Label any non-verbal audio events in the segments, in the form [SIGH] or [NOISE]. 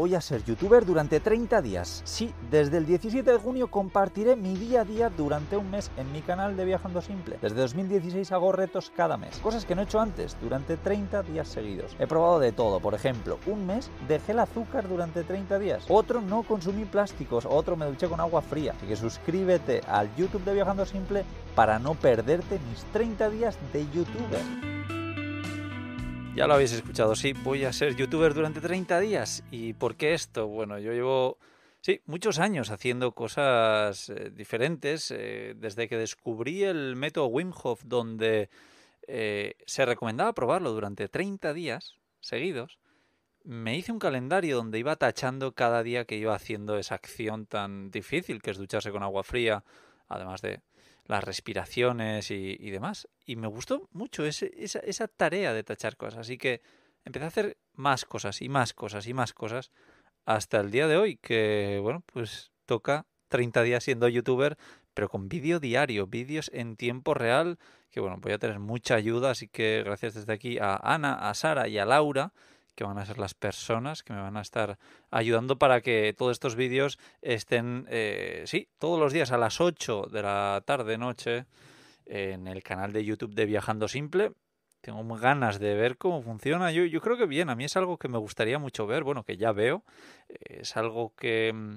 Voy a ser youtuber durante 30 días. Sí, desde el 17 de junio compartiré mi día a día durante un mes en mi canal de Viajando Simple. Desde 2016 hago retos cada mes, cosas que no he hecho antes durante 30 días seguidos. He probado de todo, por ejemplo, un mes dejé el azúcar durante 30 días, otro no consumí plásticos, otro me duché con agua fría. Así que suscríbete al YouTube de Viajando Simple para no perderte mis 30 días de youtuber. Ya lo habéis escuchado, sí, voy a ser youtuber durante 30 días. ¿Y por qué esto? Bueno, yo llevo, sí, muchos años haciendo cosas eh, diferentes. Eh, desde que descubrí el método Wim Hof, donde eh, se recomendaba probarlo durante 30 días seguidos, me hice un calendario donde iba tachando cada día que iba haciendo esa acción tan difícil que es ducharse con agua fría, además de las respiraciones y, demás. Y me gustó mucho esa, esa tarea de tachar cosas. Así que empecé a hacer más cosas y más cosas y más cosas hasta el día de hoy, que bueno, pues toca 30 días siendo youtuber, pero con vídeo diario, vídeos en tiempo real, que bueno, voy a tener mucha ayuda, así que gracias desde aquí a Ana, a Sara y a Laura, que van a ser las personas que me van a estar ayudando para que todos estos vídeos estén, eh, sí, todos los días a las 8 de la tarde, noche, en el canal de YouTube de Viajando Simple. Tengo ganas de ver cómo funciona. Yo, yo creo que bien, a mí es algo que me gustaría mucho ver, bueno, que ya veo. Es algo que mm,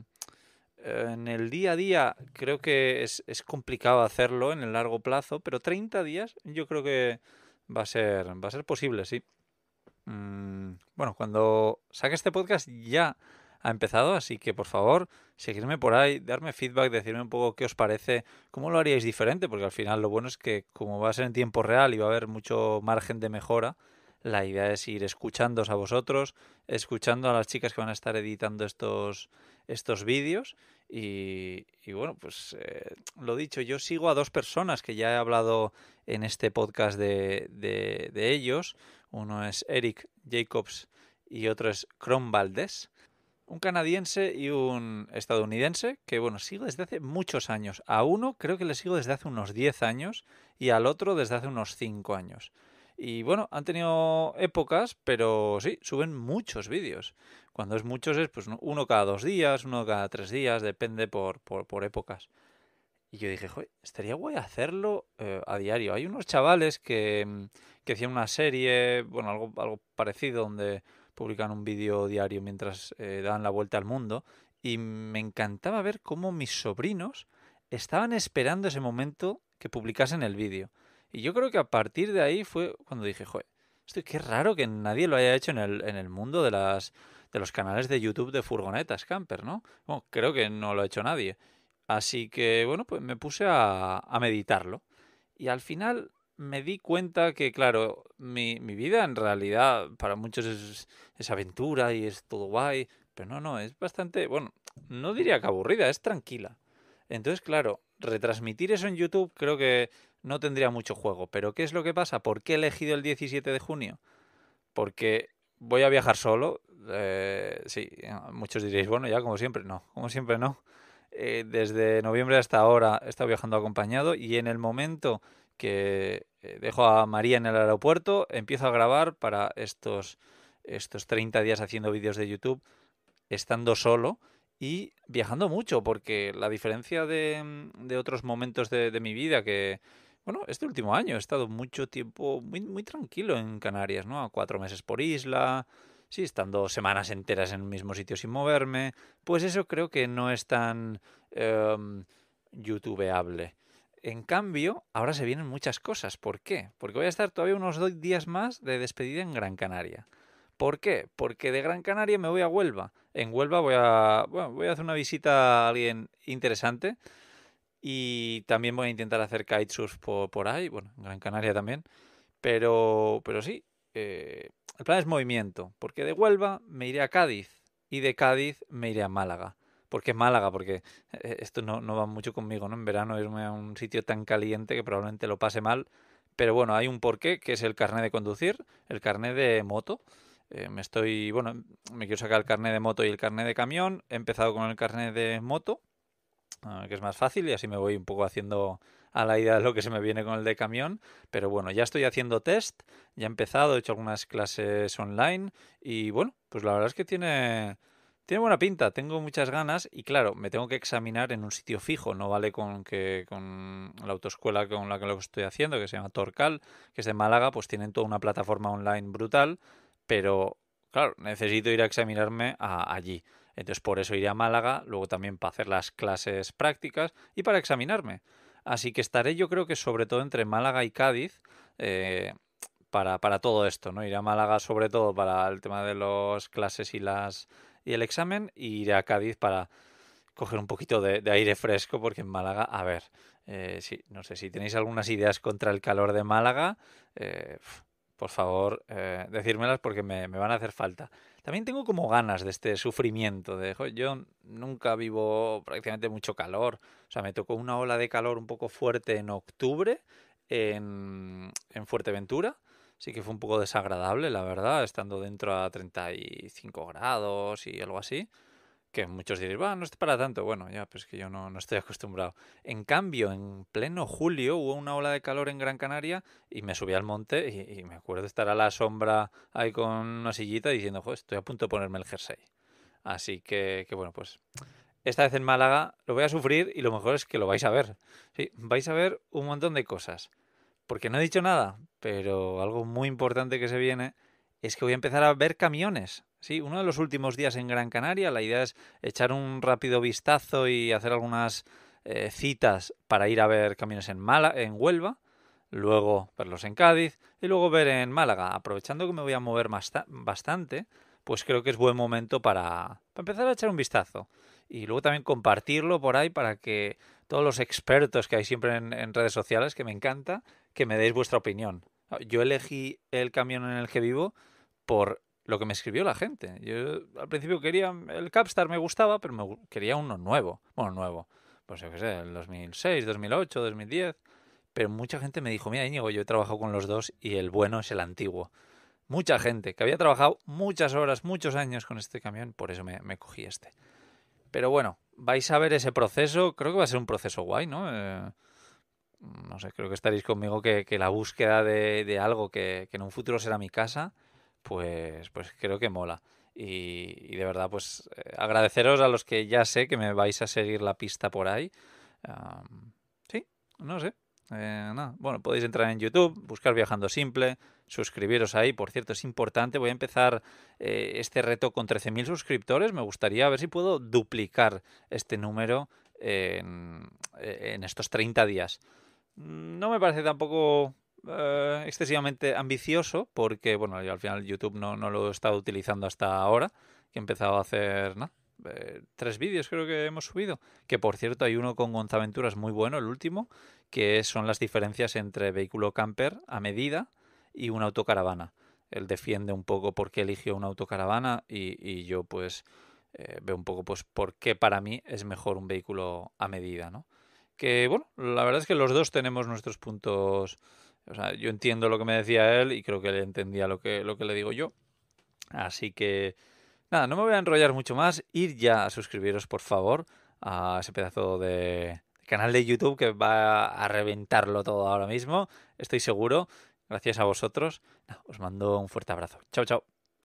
en el día a día creo que es, es, complicado hacerlo en el largo plazo, pero 30 días yo creo que va a ser, va a ser posible, sí. Mm, bueno, cuando saque este podcast ya ha empezado, así que por favor, seguirme por ahí, darme feedback, decirme un poco qué os parece, cómo lo haríais diferente, porque al final lo bueno es que como va a ser en tiempo real y va a haber mucho margen de mejora, la idea es ir escuchándoos a vosotros, escuchando a las chicas que van a estar editando estos estos vídeos. Y, bueno, pues eh, lo dicho, yo sigo a dos personas que ya he hablado en este podcast de, de, ellos. Uno es Eric Jacobs y otro es Cronvaldes, un canadiense y un estadounidense que, bueno, sigo desde hace muchos años. A uno creo que le sigo desde hace unos 10 años y al otro desde hace unos 5 años. Y bueno, han tenido épocas, pero sí, suben muchos vídeos. Cuando es muchos es pues uno cada dos días, uno cada tres días, depende por, épocas. Y yo dije, joder, estaría guay hacerlo eh, a diario. Hay unos chavales que, mm, que hacían una serie, bueno, algo, algo parecido, donde publican un vídeo diario mientras daban eh, dan la vuelta al mundo. Y me encantaba ver cómo mis sobrinos estaban esperando ese momento que publicasen el vídeo. Y yo creo que a partir de ahí fue cuando dije, joder, esto qué raro que nadie lo haya hecho en el, mundo de las de los canales de YouTube de furgonetas camper, ¿no? Bueno, creo que no lo ha hecho nadie. Así que, bueno, pues me puse a, meditarlo. Y al final me di cuenta que, claro, mi, vida en realidad para muchos es, es, aventura y es todo guay, pero no, no, es bastante, bueno, no diría que aburrida, es tranquila. Entonces, claro, retransmitir eso en YouTube creo que no tendría mucho juego. Pero ¿qué es lo que pasa? ¿Por qué he elegido el 17 de junio? Porque voy a viajar solo. Eh, sí, muchos diréis, bueno, ya como siempre, no, como siempre no. Eh, desde noviembre hasta ahora he estado viajando acompañado y en el momento que eh, dejo a María en el aeropuerto, empiezo a grabar para estos, estos 30 días haciendo vídeos de YouTube, estando solo y viajando mucho, porque la diferencia de, mm, otros momentos de, mi vida que... Bueno, este último año he estado mucho tiempo muy, tranquilo en Canarias, ¿no? A Cuatro meses por isla, sí, estando semanas enteras en el mismo sitio sin moverme, pues eso creo que no es tan em, youtubeable. En cambio, ahora se vienen muchas cosas. ¿Por qué? Porque voy a estar todavía unos dos días más de despedida en Gran Canaria. ¿Por qué? Porque de Gran Canaria me voy a Huelva en Huelva voy a, voy a hacer una visita a alguien interesante y también voy a intentar hacer kitesurf por, ahí, bueno, en Gran Canaria también, pero, pero sí, eh, el plan es movimiento, porque de Huelva me iré a Cádiz y de Cádiz me iré a Málaga. Porque qué Málaga, porque eh, esto no, no va mucho conmigo, ¿no? En verano irme a un sitio tan caliente que probablemente lo pase mal. Pero bueno, hay un porqué, que es el carnet de conducir, el carnet de moto. Eh, me estoy, bueno, me quiero sacar el carnet de moto y el carnet de camión. He empezado con el carnet de moto, ah, que es más fácil, y así me voy un poco haciendo a la idea de lo que se me viene con el de camión. Pero bueno, ya estoy haciendo test, ya he empezado, he hecho algunas clases online, y bueno, pues la verdad es que tiene. Tiene buena pinta, tengo muchas ganas y claro, me tengo que examinar en un sitio fijo, no vale con que con la autoescuela con la que lo estoy haciendo, que se llama Torcal, que es de Málaga, pues tienen toda una plataforma online brutal pero claro, necesito ir a examinarme allí. Entonces por eso iré a Málaga, luego también para hacer las clases prácticas y para examinarme. Así que estaré yo creo que sobre todo entre Málaga y Cádiz eh, para, todo esto, ¿no? Iré a Málaga sobre todo para el tema de las clases y, las, y el examen y iré a Cádiz para coger un poquito de, aire fresco porque en Málaga, a ver, eh, no sé si tenéis algunas ideas contra el calor de Málaga, eh, por favor, eh, decírmelas porque me, van a hacer falta. También tengo como ganas de este sufrimiento, de yo nunca vivo prácticamente mucho calor. O sea, me tocó una ola de calor un poco fuerte en octubre en, en Fuerteventura. Sí que fue un poco desagradable, la verdad, estando dentro a 35 grados y algo así que muchos diréis, va, no es para tanto, bueno, ya, pero es que yo no, no, estoy [LAUGHS] acostumbrado. En cambio, en pleno julio hubo una ola de calor en Gran Canaria y me subí al monte y, me acuerdo de estar a la sombra ahí con una sillita diciendo, joder, estoy a punto de ponerme el jersey. Así que, que, bueno, pues esta vez en Málaga lo voy a sufrir y lo mejor es que lo vais a ver. Sí, vais a ver un montón de cosas. Porque no he dicho nada, pero algo muy importante que se viene es que voy a empezar a ver camiones Sí, uno de los últimos días en Gran Canaria. La idea es echar un rápido vistazo y hacer algunas eh, citas para ir a ver camiones en, Málaga, en Huelva, luego verlos en Cádiz y luego ver en Málaga. Aprovechando que me voy a mover bastante, pues creo que es buen momento para, empezar a echar un vistazo. Y luego también compartirlo por ahí para que todos los expertos que hay siempre en, en redes sociales, que me encanta, que me deis vuestra opinión. Yo elegí el camión en el que vivo por lo que me escribió la gente. Yo al principio quería, el Capstar me gustaba, pero me, quería uno nuevo. Bueno, nuevo. Pues yo qué sé, el 2006, 2008, 2010. Pero mucha gente me dijo, mira Íñigo, yo he trabajado con los dos y el bueno es el antiguo. Mucha gente que había trabajado muchas horas, muchos años con este camión, por eso me, cogí este. Pero bueno, vais a ver ese proceso. Creo que va a ser un proceso guay, ¿no? Eh, no sé, creo que estaréis conmigo que, la búsqueda de, algo que, que, en un futuro será mi casa pues, pues creo que mola. Y, de verdad, pues eh, agradeceros a los que ya sé que me vais a seguir la pista por ahí. sí, no sé. Eh, bueno, podéis entrar en YouTube, buscar Viajando Simple, suscribiros ahí. Por cierto, es importante. Voy a empezar eh, este reto con 13.000 suscriptores. Me gustaría ver si puedo duplicar este número en, en estos 30 días. No me parece tampoco eh, excesivamente ambicioso porque, bueno, yo al final YouTube no, lo he estado utilizando hasta ahora, que he empezado a hacer eh, tres vídeos creo que hemos subido, que por cierto hay uno con Gonzaventuras muy bueno, el último, que son las diferencias entre vehículo camper a medida y una autocaravana. Él defiende un poco por qué eligió una autocaravana y, yo pues eh, veo un poco pues por qué para mí es mejor un vehículo a medida, ¿no? Que bueno, la verdad es que los dos tenemos nuestros puntos yo entiendo lo que me decía él y creo que le entendía lo que, lo que le digo yo. Así que, nada, no me voy a enrollar mucho más. Ir ya a suscribiros, por favor, a ese pedazo de canal de YouTube que va a reventarlo todo ahora mismo. Estoy seguro. Gracias a vosotros. Os mando un fuerte abrazo. Chao, chao.